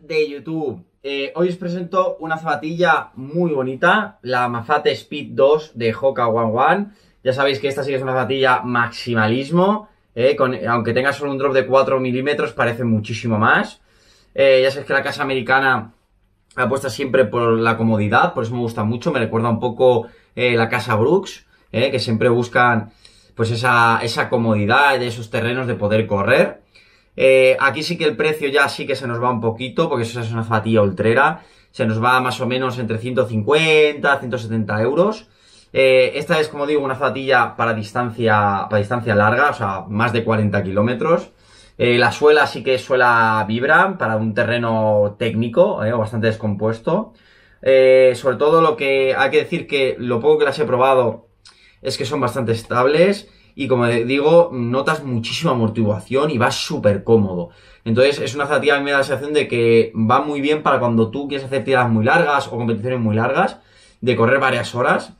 de YouTube. Eh, hoy os presento una zapatilla muy bonita, la Mazate Speed 2 de Hoka One One. Ya sabéis que esta sí que es una zapatilla maximalismo, eh, con, aunque tenga solo un drop de 4 milímetros parece muchísimo más. Eh, ya sabéis que la casa americana apuesta siempre por la comodidad, por eso me gusta mucho, me recuerda un poco la casa Brooks, que siempre buscan pues esa comodidad de esos terrenos de poder correr. Eh, aquí sí que el precio ya sí que se nos va un poquito, porque eso es una zapatilla ultrera. Se nos va más o menos entre 150, 170 euros. Eh, esta es, como digo, una zapatilla para distancia, para distancia larga, o sea, más de 40 kilómetros. Eh, la suela sí que suela vibra para un terreno técnico bastante descompuesto. sobre todo lo que hay que decir que lo poco que las he probado es que son bastante estables y como digo, notas muchísima amortiguación y vas súper cómodo. Entonces es una zapatilla que me da la sensación de que va muy bien para cuando tú quieres hacer tiradas muy largas o competiciones muy largas, de correr varias horas,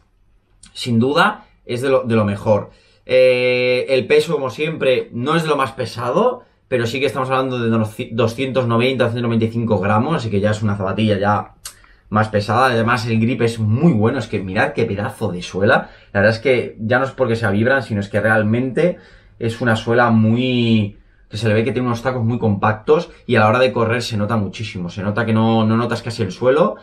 sin duda es de lo, mejor. Eh, el peso, como siempre, no es de lo más pesado, pero sí que estamos hablando de 290 295 gramos, así que ya es una zapatilla ya más pesada. Además, el grip es muy bueno. Es que mirad qué pedazo de suela. La verdad es que ya no es porque se vibran, sino es que realmente es una suela muy... que se le ve que tiene unos tacos muy compactos y a la hora de correr se nota muchísimo. Se nota que no, no notas casi el suelo.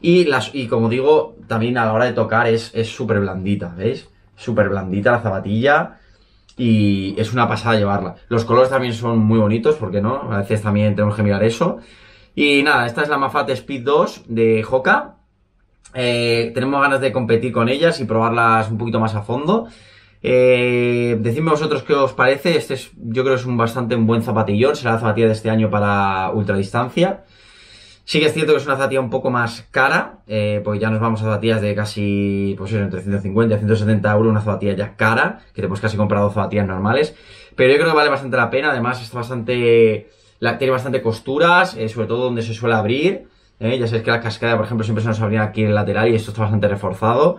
Y, las, y como digo, también a la hora de tocar es súper blandita, ¿veis? Súper blandita la zapatilla y es una pasada llevarla. Los colores también son muy bonitos, porque no? A veces también tenemos que mirar eso. Y nada, esta es la Mafate Speed 2 de Hoka. Eh, tenemos ganas de competir con ellas y probarlas un poquito más a fondo. Eh, decidme vosotros qué os parece. Este es, yo creo que es un bastante buen zapatillón. Será la zapatilla de este año para ultradistancia. Sí que es cierto que es una zapatilla un poco más cara, eh, porque ya nos vamos a zapatillas de casi, pues eso, entre 150 y 170 euros, una zapatilla ya cara, que te puedes casi comprar dos zapatillas normales. Pero yo creo que vale bastante la pena, además está bastante tiene bastante costuras, eh, sobre todo donde se suele abrir. Eh, ya sabéis que la cascada, por ejemplo, siempre se nos abría aquí en el lateral y esto está bastante reforzado.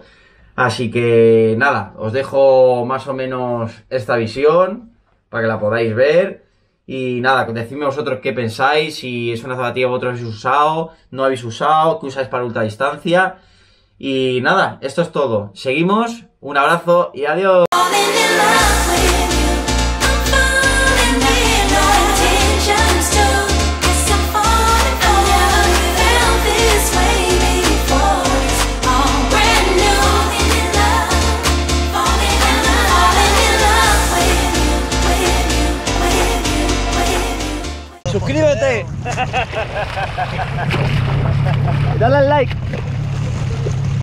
Así que nada, os dejo más o menos esta visión para que la podáis ver. Y nada, decidme vosotros qué pensáis, si es una zapatilla que vosotros habéis usado, no habéis usado, qué usáis para ultra distancia. Y nada, esto es todo. Seguimos, un abrazo y adiós. Suscríbete. Dale al like.